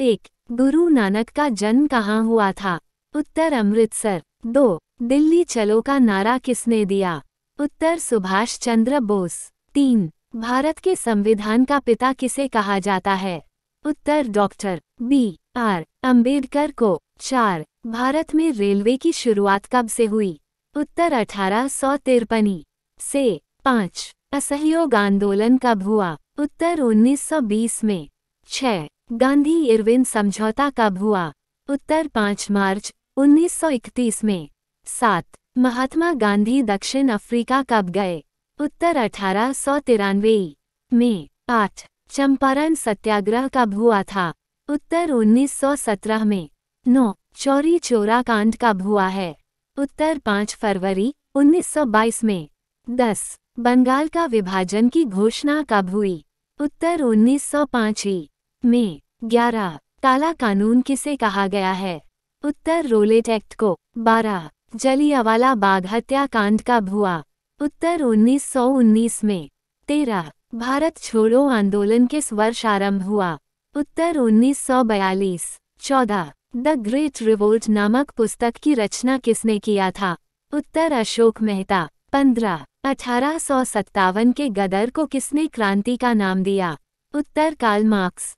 एक गुरु नानक का जन्म कहाँ हुआ था उत्तर अमृतसर दो दिल्ली चलो का नारा किसने दिया उत्तर सुभाष चंद्र बोस तीन भारत के संविधान का पिता किसे कहा जाता है उत्तर डॉक्टर बी आर अंबेडकर को चार भारत में रेलवे की शुरुआत कब से हुई उत्तर अठारह सौ तिरपनी से पाँच असहयोग आंदोलन कब हुआ उत्तर 1920 में छः गांधी इरविन समझौता कब हुआ उत्तर 5 मार्च 1931 में सात महात्मा गांधी दक्षिण अफ्रीका कब गए उत्तर अठारह सौ तिरानवे में आठ चंपारण सत्याग्रह कब हुआ था उत्तर 1917 में नौ चौरी चोरा कांड कब हुआ है उत्तर 5 फरवरी 1922 में दस बंगाल का विभाजन की घोषणा कब हुई उत्तर 1905 पाँच में ग्यारह काला कानून किसे कहा गया है उत्तर रोलेट एक्ट को बारह जलियावाला बाग हत्याकांड का भुआ उत्तर 1919 में तेरह भारत छोड़ो आंदोलन किस वर्ष आरंभ हुआ उत्तर 1942 चौदह द ग्रेट रिवोल्ट नामक पुस्तक की रचना किसने किया था उत्तर अशोक मेहता पंद्रह अठारह सौ सत्तावन के गदर को किसने क्रांति का नाम दिया उत्तर काल मार्क्स